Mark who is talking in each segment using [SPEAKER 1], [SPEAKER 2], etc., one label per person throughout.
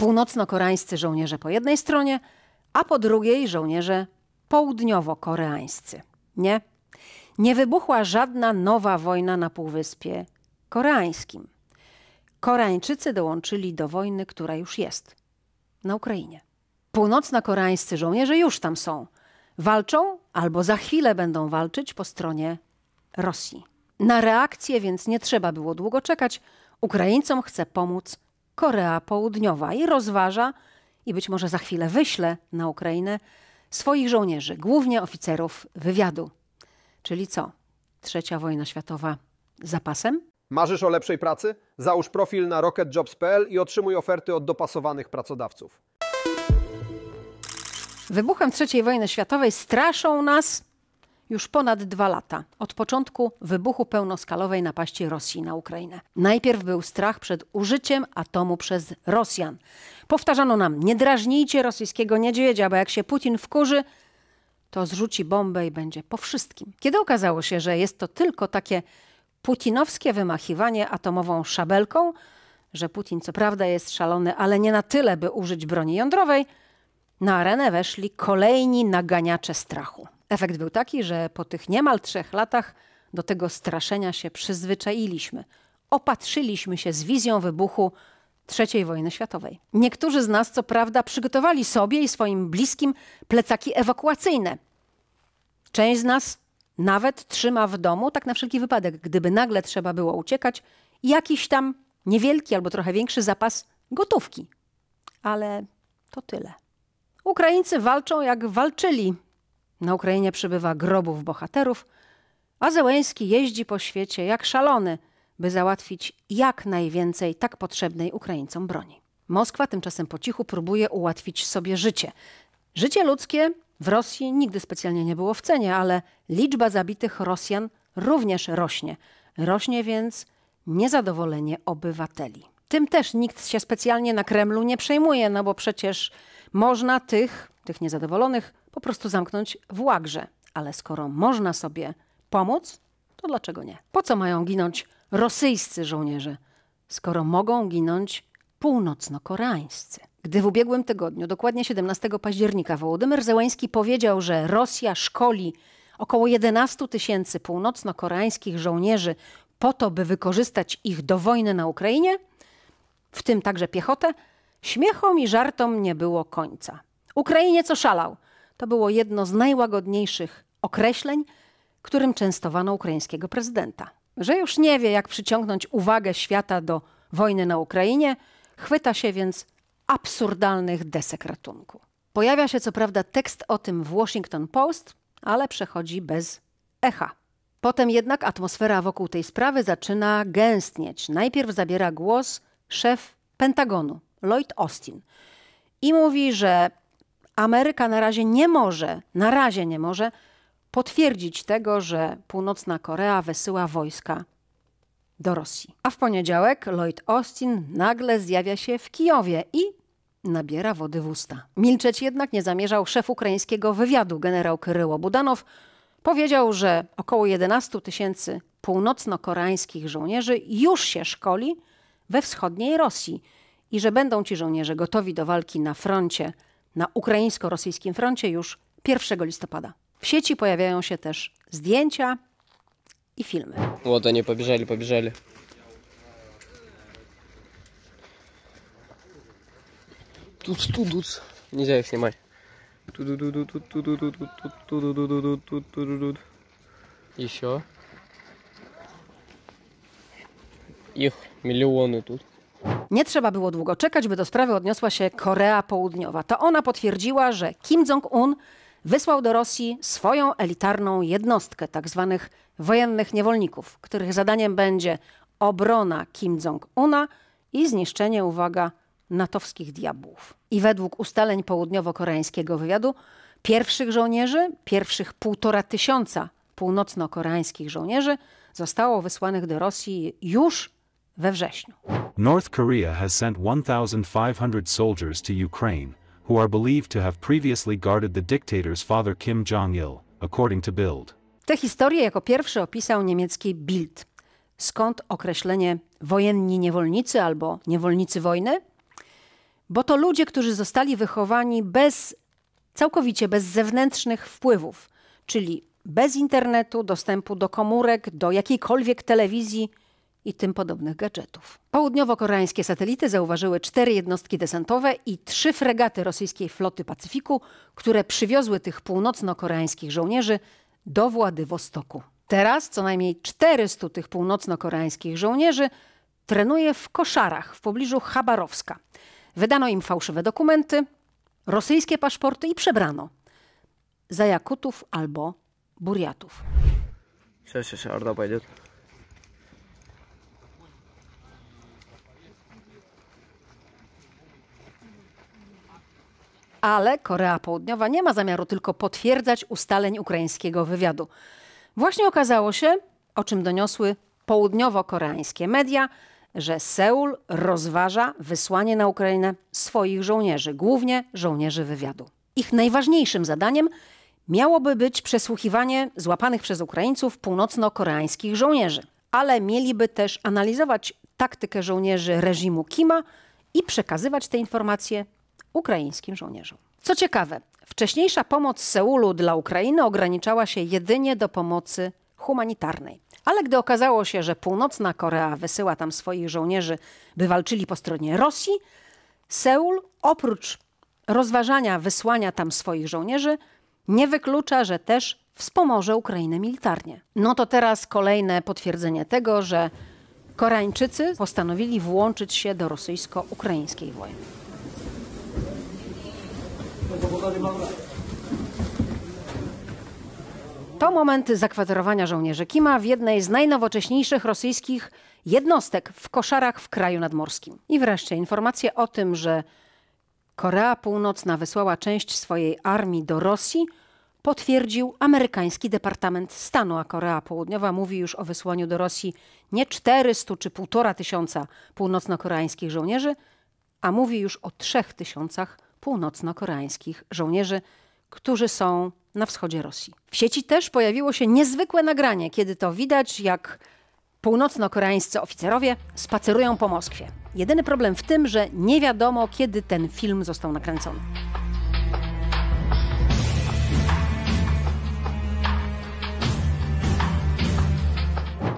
[SPEAKER 1] północno-koreańscy żołnierze po jednej stronie, a po drugiej żołnierze południowo-koreańscy. Nie, nie wybuchła żadna nowa wojna na Półwyspie Koreańskim. Koreańczycy dołączyli do wojny, która już jest na Ukrainie. Północno-koreańscy żołnierze już tam są. Walczą albo za chwilę będą walczyć po stronie Rosji. Na reakcję więc nie trzeba było długo czekać. Ukraińcom chce pomóc Korea Południowa i rozważa, i być może za chwilę wyśle na Ukrainę swoich żołnierzy, głównie oficerów wywiadu. Czyli co? Trzecia wojna światowa zapasem? Marzysz o lepszej pracy? Załóż profil na rocketjobs.pl i otrzymuj oferty od dopasowanych pracodawców. Wybuchem III wojny światowej straszą nas już ponad dwa lata od początku wybuchu pełnoskalowej napaści Rosji na Ukrainę. Najpierw był strach przed użyciem atomu przez Rosjan. Powtarzano nam, nie drażnijcie rosyjskiego niedźwiedzia, bo jak się Putin wkurzy, to zrzuci bombę i będzie po wszystkim. Kiedy okazało się, że jest to tylko takie putinowskie wymachiwanie atomową szabelką, że Putin co prawda jest szalony, ale nie na tyle, by użyć broni jądrowej, na arenę weszli kolejni naganiacze strachu. Efekt był taki, że po tych niemal trzech latach do tego straszenia się przyzwyczailiśmy. Opatrzyliśmy się z wizją wybuchu III wojny światowej. Niektórzy z nas, co prawda, przygotowali sobie i swoim bliskim plecaki ewakuacyjne. Część z nas nawet trzyma w domu, tak na wszelki wypadek, gdyby nagle trzeba było uciekać, jakiś tam niewielki albo trochę większy zapas gotówki. Ale to tyle. Ukraińcy walczą jak walczyli na Ukrainie przybywa grobów bohaterów, a Zełęski jeździ po świecie jak szalony, by załatwić jak najwięcej tak potrzebnej Ukraińcom broni. Moskwa tymczasem po cichu próbuje ułatwić sobie życie. Życie ludzkie w Rosji nigdy specjalnie nie było w cenie, ale liczba zabitych Rosjan również rośnie. Rośnie więc niezadowolenie obywateli. Tym też nikt się specjalnie na Kremlu nie przejmuje, no bo przecież można tych, tych niezadowolonych, po prostu zamknąć w łagrze. Ale skoro można sobie pomóc, to dlaczego nie? Po co mają ginąć rosyjscy żołnierze, skoro mogą ginąć północno-koreańscy? Gdy w ubiegłym tygodniu, dokładnie 17 października, Wołodymyr Zełański powiedział, że Rosja szkoli około 11 tysięcy północno-koreańskich żołnierzy po to, by wykorzystać ich do wojny na Ukrainie, w tym także piechotę, śmiechom i żartom nie było końca. Ukrainie co szalał? To było jedno z najłagodniejszych określeń, którym częstowano ukraińskiego prezydenta. Że już nie wie, jak przyciągnąć uwagę świata do wojny na Ukrainie, chwyta się więc absurdalnych desek ratunku. Pojawia się co prawda tekst o tym w Washington Post, ale przechodzi bez echa. Potem jednak atmosfera wokół tej sprawy zaczyna gęstnieć. Najpierw zabiera głos szef Pentagonu, Lloyd Austin, i mówi, że Ameryka na razie nie może, na razie nie może potwierdzić tego, że Północna Korea wysyła wojska do Rosji. A w poniedziałek Lloyd Austin nagle zjawia się w Kijowie i nabiera wody w usta. Milczeć jednak nie zamierzał szef ukraińskiego wywiadu, generał Kryło Budanow. Powiedział, że około 11 tysięcy północno-koreańskich żołnierzy już się szkoli we wschodniej Rosji i że będą ci żołnierze gotowi do walki na froncie na ukraińsko-rosyjskim froncie już 1 listopada. W sieci pojawiają się też zdjęcia i filmy. Вот они побежали, побежали. Тут, тут, тут. Нельзя их снимать. Еще. Ich miliony тут. Nie trzeba było długo czekać, by do sprawy odniosła się Korea Południowa. To ona potwierdziła, że Kim Jong-un wysłał do Rosji swoją elitarną jednostkę, tak zwanych wojennych niewolników, których zadaniem będzie obrona Kim Jong-una i zniszczenie, uwaga, natowskich diabłów. I według ustaleń południowo-koreańskiego wywiadu, pierwszych żołnierzy, pierwszych półtora tysiąca północno-koreańskich żołnierzy zostało wysłanych do Rosji już we wrześniu. North Korea has sent 1,500 soldiers to Ukraine, who are believed to have previously guarded the dictator's father Kim Jong-il, according to Bild. Tę historię jako pierwszy opisał niemiecki Bild. Skąd określenie wojenni niewolnicy albo niewolnicy wojny? Bo to ludzie, którzy zostali wychowani bez, całkowicie bez zewnętrznych wpływów, czyli bez internetu, dostępu do komórek, do jakiejkolwiek telewizji, i tym podobnych gadżetów. Południowo-koreańskie satelity zauważyły cztery jednostki desantowe i trzy fregaty rosyjskiej floty Pacyfiku, które przywiozły tych północno-koreańskich żołnierzy do Władywostoku. Teraz co najmniej 400 tych północno-koreańskich żołnierzy trenuje w koszarach w pobliżu Chabarowska. Wydano im fałszywe dokumenty, rosyjskie paszporty i przebrano za Jakutów albo Buriatów. Cześć, cześć, Arda Bajdut. ale Korea Południowa nie ma zamiaru tylko potwierdzać ustaleń ukraińskiego wywiadu. Właśnie okazało się, o czym doniosły południowo-koreańskie media, że Seul rozważa wysłanie na Ukrainę swoich żołnierzy, głównie żołnierzy wywiadu. Ich najważniejszym zadaniem miałoby być przesłuchiwanie złapanych przez Ukraińców północno-koreańskich żołnierzy, ale mieliby też analizować taktykę żołnierzy reżimu Kima i przekazywać te informacje ukraińskim żołnierzom. Co ciekawe, wcześniejsza pomoc Seulu dla Ukrainy ograniczała się jedynie do pomocy humanitarnej. Ale gdy okazało się, że północna Korea wysyła tam swoich żołnierzy, by walczyli po stronie Rosji, Seul oprócz rozważania wysłania tam swoich żołnierzy, nie wyklucza, że też wspomoże Ukrainę militarnie. No to teraz kolejne potwierdzenie tego, że Koreańczycy postanowili włączyć się do rosyjsko-ukraińskiej wojny. To moment zakwaterowania żołnierzy Kima w jednej z najnowocześniejszych rosyjskich jednostek w koszarach w kraju nadmorskim. I wreszcie informacje o tym, że Korea Północna wysłała część swojej armii do Rosji, potwierdził amerykański Departament Stanu, a Korea Południowa mówi już o wysłaniu do Rosji nie 400 czy 1,5 tysiąca północnokoreańskich żołnierzy, a mówi już o 3 tysiącach północno-koreańskich żołnierzy, którzy są na wschodzie Rosji. W sieci też pojawiło się niezwykłe nagranie, kiedy to widać, jak północno-koreańscy oficerowie spacerują po Moskwie. Jedyny problem w tym, że nie wiadomo, kiedy ten film został nakręcony.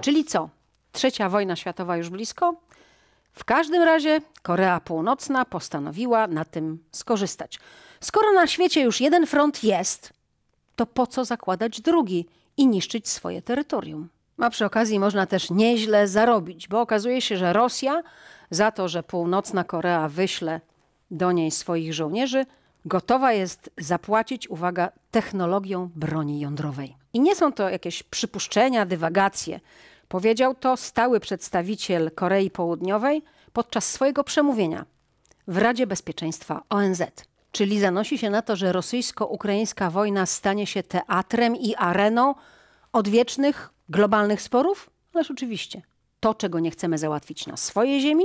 [SPEAKER 1] Czyli co? Trzecia wojna światowa już blisko, w każdym razie Korea Północna postanowiła na tym skorzystać. Skoro na świecie już jeden front jest, to po co zakładać drugi i niszczyć swoje terytorium? A przy okazji można też nieźle zarobić, bo okazuje się, że Rosja za to, że Północna Korea wyśle do niej swoich żołnierzy, gotowa jest zapłacić, uwaga, technologią broni jądrowej. I nie są to jakieś przypuszczenia, dywagacje. Powiedział to stały przedstawiciel Korei Południowej podczas swojego przemówienia w Radzie Bezpieczeństwa ONZ. Czyli zanosi się na to, że rosyjsko-ukraińska wojna stanie się teatrem i areną odwiecznych globalnych sporów? Ależ oczywiście. To, czego nie chcemy załatwić na swojej ziemi,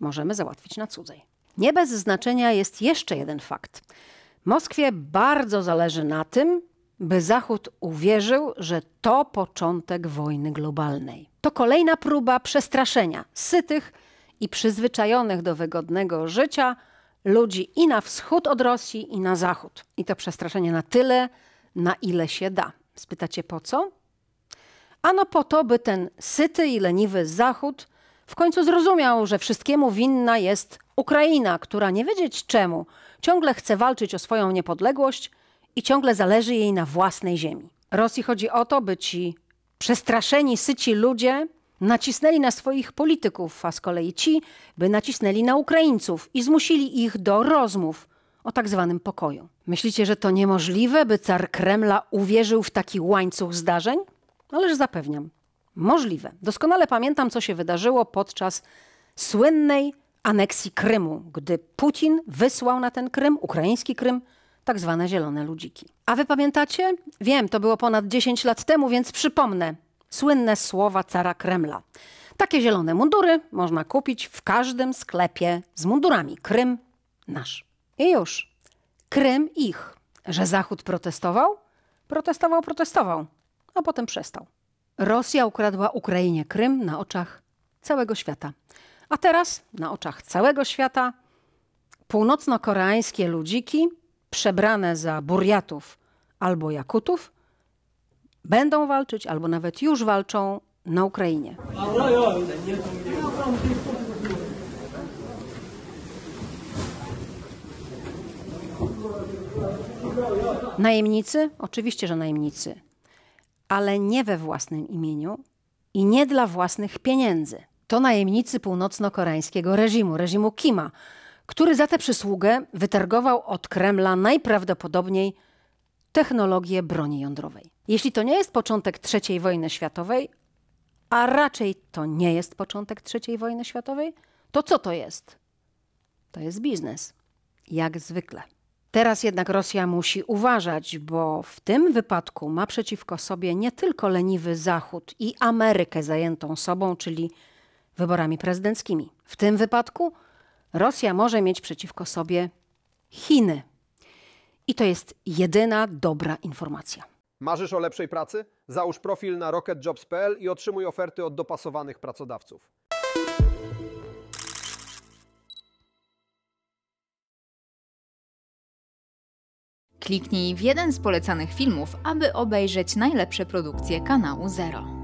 [SPEAKER 1] możemy załatwić na cudzej. Nie bez znaczenia jest jeszcze jeden fakt. Moskwie bardzo zależy na tym, by Zachód uwierzył, że to początek wojny globalnej. To kolejna próba przestraszenia sytych i przyzwyczajonych do wygodnego życia ludzi i na wschód od Rosji, i na zachód. I to przestraszenie na tyle, na ile się da. Spytacie po co? Ano po to, by ten syty i leniwy Zachód w końcu zrozumiał, że wszystkiemu winna jest Ukraina, która nie wiedzieć czemu ciągle chce walczyć o swoją niepodległość i ciągle zależy jej na własnej ziemi. Rosji chodzi o to, by ci przestraszeni, syci ludzie nacisnęli na swoich polityków, a z kolei ci, by nacisnęli na Ukraińców i zmusili ich do rozmów o tak zwanym pokoju. Myślicie, że to niemożliwe, by car Kremla uwierzył w taki łańcuch zdarzeń? Ależ zapewniam, możliwe. Doskonale pamiętam, co się wydarzyło podczas słynnej aneksji Krymu, gdy Putin wysłał na ten Krym, ukraiński Krym, tak zwane zielone ludziki. A wy pamiętacie? Wiem, to było ponad 10 lat temu, więc przypomnę słynne słowa cara Kremla. Takie zielone mundury można kupić w każdym sklepie z mundurami. Krym nasz. I już. Krym ich. Że Zachód protestował? Protestował, protestował, a potem przestał. Rosja ukradła Ukrainie Krym na oczach całego świata. A teraz na oczach całego świata północno-koreańskie ludziki przebrane za Burjatów albo Jakutów, będą walczyć albo nawet już walczą na Ukrainie. Najemnicy? Oczywiście, że najemnicy, ale nie we własnym imieniu i nie dla własnych pieniędzy. To najemnicy północno-koreańskiego reżimu, reżimu Kima, który za tę przysługę wytargował od Kremla najprawdopodobniej technologię broni jądrowej. Jeśli to nie jest początek III wojny światowej, a raczej to nie jest początek III wojny światowej, to co to jest? To jest biznes, jak zwykle. Teraz jednak Rosja musi uważać, bo w tym wypadku ma przeciwko sobie nie tylko leniwy Zachód i Amerykę zajętą sobą, czyli wyborami prezydenckimi. W tym wypadku Rosja może mieć przeciwko sobie Chiny. I to jest jedyna dobra informacja. Marzysz o lepszej pracy? Załóż profil na rocketjobs.pl i otrzymuj oferty od dopasowanych pracodawców. Kliknij w jeden z polecanych filmów, aby obejrzeć najlepsze produkcje kanału Zero.